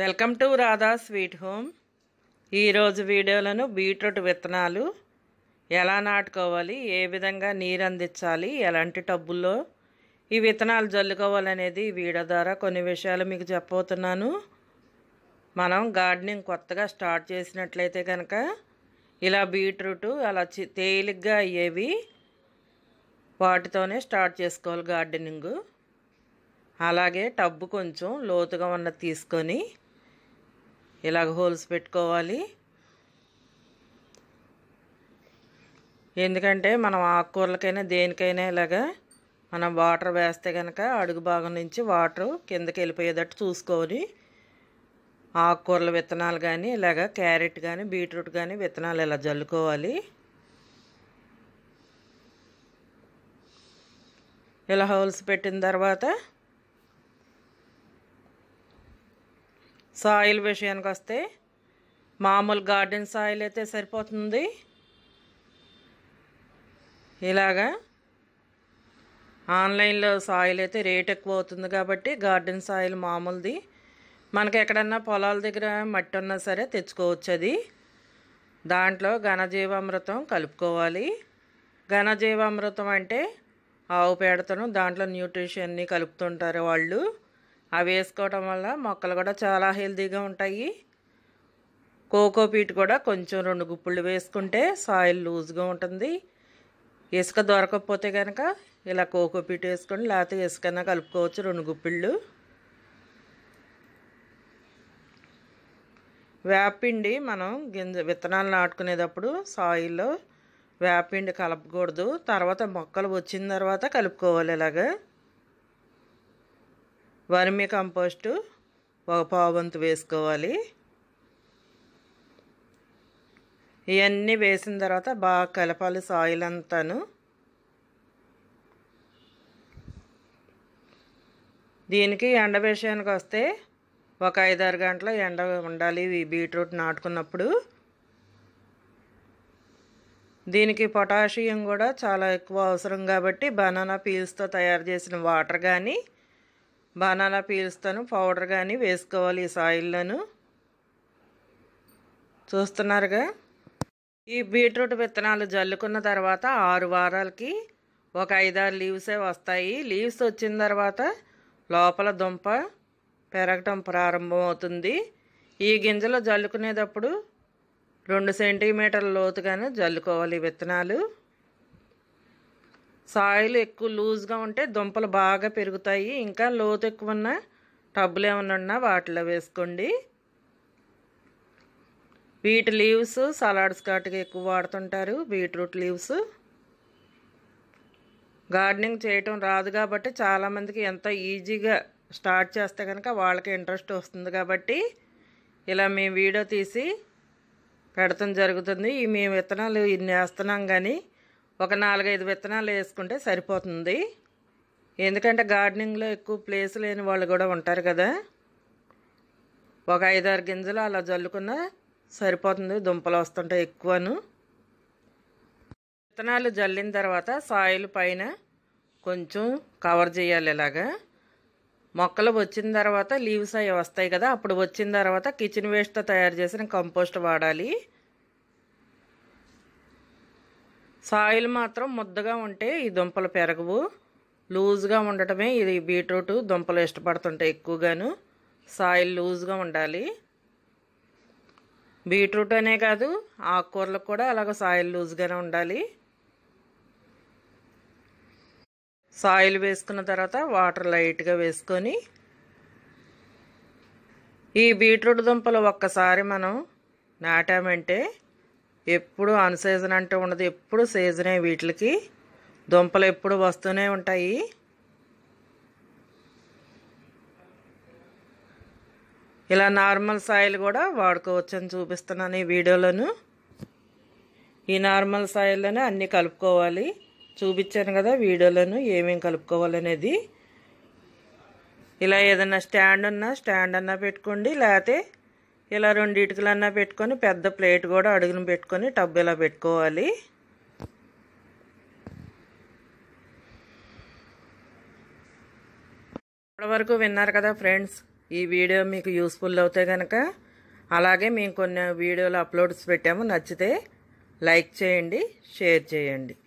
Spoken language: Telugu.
welcome to Radha sweet home ఈరోజు వీడియోలను బీట్రూట్ విత్తనాలు ఎలా నాటుకోవాలి ఏ విధంగా నీరు అందించాలి ఎలాంటి టబ్బుల్లో ఈ విత్తనాలు జల్లుకోవాలనేది వీడియో ద్వారా కొన్ని విషయాలు మీకు చెప్పబోతున్నాను మనం గార్డెనింగ్ కొత్తగా స్టార్ట్ చేసినట్లయితే కనుక ఇలా బీట్రూట్ అలా తేలిగ్గా అయ్యేవి వాటితోనే స్టార్ట్ చేసుకోవాలి గార్డెనింగు అలాగే టబ్బు కొంచెం లోతుగా ఉన్నది తీసుకొని ఇలాగ హోల్స్ పెట్టుకోవాలి ఎందుకంటే మనం ఆకుకూరలకైనా దేనికైనా ఇలాగా మనం వాటర్ వేస్తే కనుక అడుగు భాగం నుంచి వాటర్ కిందకి వెళ్ళిపోయేటట్టు చూసుకొని ఆకుకూరల విత్తనాలు కానీ ఇలాగ క్యారెట్ కానీ బీట్రూట్ కానీ విత్తనాలు ఇలా జల్లుకోవాలి ఇలా హోల్స్ పెట్టిన తర్వాత సాయిల్ విషయానికి వస్తే మామూలు గార్డెన్ సాయిల్ అయితే సరిపోతుంది ఇలాగా ఆన్లైన్లో సాయిల్ అయితే రేట్ ఎక్కువ అవుతుంది కాబట్టి గార్డెన్ సాయిల్ మామూలుది మనకి ఎక్కడన్నా పొలాల దగ్గర మట్టి ఉన్నా సరే తెచ్చుకోవచ్చు అది దాంట్లో ఘనజీవామృతం కలుపుకోవాలి ఘనజీవామృతం అంటే ఆవు పేడతను దాంట్లో న్యూట్రిషన్ని కలుపుతుంటారు వాళ్ళు అవి వేసుకోవడం వల్ల మొక్కలు కూడా చాలా హెల్తీగా ఉంటాయి కోకో పీట్ కూడా కొంచెం రెండు గుప్పుళ్ళు వేసుకుంటే సాయిల్ లూజ్గా ఉంటుంది ఇసుక దొరకకపోతే కనుక ఇలా కోకో పీట్ వేసుకొని లేకపోతే ఇసుకన్నా కలుపుకోవచ్చు రెండు గుప్పిళ్ళు వేపిండి మనం గింజ విత్తనాలు నాటుకునేటప్పుడు సాయిల్లో వేపిండి కలపకూడదు తర్వాత మొక్కలు వచ్చిన తర్వాత కలుపుకోవాలి ఇలాగా వర్మి కంపోస్టు ఒక పావంతు వేసుకోవాలి ఇవన్నీ వేసిన తర్వాత బాగా కలపాలి సాయిల్ అంతాను దీనికి ఎండ విషయానికి వస్తే ఒక ఐదారు గంటల ఎండ ఉండాలి బీట్రూట్ నాటుకున్నప్పుడు దీనికి పొటాషియం కూడా చాలా ఎక్కువ అవసరం కాబట్టి బనానా పీల్స్తో తయారు చేసిన వాటర్ కానీ బనానా పీల్స్తాను పౌడర్ కానీ వేసుకోవాలి ఈ సాయిల్లోను చూస్తున్నారుగా ఈ బీట్రూట్ విత్తనాలు జల్లుకున్న తర్వాత ఆరు వారాలకి ఒక ఐదారు లీవ్సే వస్తాయి లీవ్స్ వచ్చిన తర్వాత లోపల దుంప పెరగటం ప్రారంభం అవుతుంది ఈ గింజలు జల్లుకునేటప్పుడు రెండు సెంటీమీటర్ల లోతుగానే జల్లుకోవాలి విత్తనాలు సాయిల్ ఎక్కువ లూజ్గా ఉంటే దుంపలు బాగా పెరుగుతాయి ఇంకా లోతు ఎక్కువ ఉన్న టబ్బులు ఏమైనా ఉన్నా వాటిలో వేసుకోండి బీట్ లీవ్స్ సలాడ్స్ కాటుగా ఎక్కువ వాడుతుంటారు బీట్రూట్ లీవ్స్ గార్డెనింగ్ చేయటం రాదు కాబట్టి చాలామందికి ఎంత ఈజీగా స్టార్ట్ చేస్తే కనుక వాళ్ళకి ఇంట్రెస్ట్ వస్తుంది కాబట్టి ఇలా మేము వీడియో తీసి పెడతాం జరుగుతుంది ఈ మేము విత్తనాలు ఇన్ని వేస్తున్నాం కానీ ఒక నాలుగైదు విత్తనాలు వేసుకుంటే సరిపోతుంది ఎందుకంటే గార్డెనింగ్లో ఎక్కువ ప్లేస్ లేని వాళ్ళు కూడా ఉంటారు కదా ఒక ఐదారు గింజలు అలా జల్లుకున్నా సరిపోతుంది దుంపలు వస్తుంటాయి ఎక్కువను విత్తనాలు జల్లిన తర్వాత సాయిల్ పైన కొంచెం కవర్ చేయాలి ఇలాగా మొక్కలు వచ్చిన తర్వాత లీవ్స్ అవి వస్తాయి కదా అప్పుడు వచ్చిన తర్వాత కిచెన్ వేస్ట్తో తయారు చేసిన కంపోస్ట్ వాడాలి సాయిల్ మాత్రం ముద్దగా ఉంటే ఈ దుంపలు పెరగవు లూజ్గా ఉండటమే ఇది బీట్రూట్ దుంపలు ఇష్టపడుతుంటాయి ఎక్కువగాను సాయిల్ లూజ్గా ఉండాలి బీట్రూట్ అనే కాదు ఆకుకూరలకు కూడా అలాగ సాయిల్ లూజ్గానే ఉండాలి సాయిల్ వేసుకున్న తర్వాత వాటర్ లైట్గా వేసుకొని ఈ బీట్రూట్ దుంపలు ఒక్కసారి మనం నాటామంటే ఎప్పుడు అన్ సీజన్ అంటూ ఉండదు ఎప్పుడు సీజనే వీటికి దుంపలు ఎప్పుడు వస్తూనే ఉంటాయి ఇలా నార్మల్ సాయిల్ కూడా వాడుకోవచ్చు అని చూపిస్తున్నాను ఈ వీడియోలోను ఈ నార్మల్ సాయిల్లోనే అన్నీ కలుపుకోవాలి చూపించాను కదా వీడియోలోను ఏమేమి కలుపుకోవాలనేది ఇలా ఏదన్నా స్టాండ్ ఉన్నా స్టాండ్ అన్నా పెట్టుకోండి లేకపోతే ఇలా రెండు ఇటుకలన్నా పెట్టుకొని పెద్ద ప్లేట్ కూడా అడుగును పెట్టుకొని టబ్ ఇలా పెట్టుకోవాలి ఇప్పటివరకు విన్నారు కదా ఫ్రెండ్స్ ఈ వీడియో మీకు యూస్ఫుల్ అవుతే కనుక అలాగే మేము కొన్ని వీడియోలు అప్లోడ్స్ పెట్టాము నచ్చితే లైక్ చేయండి షేర్ చేయండి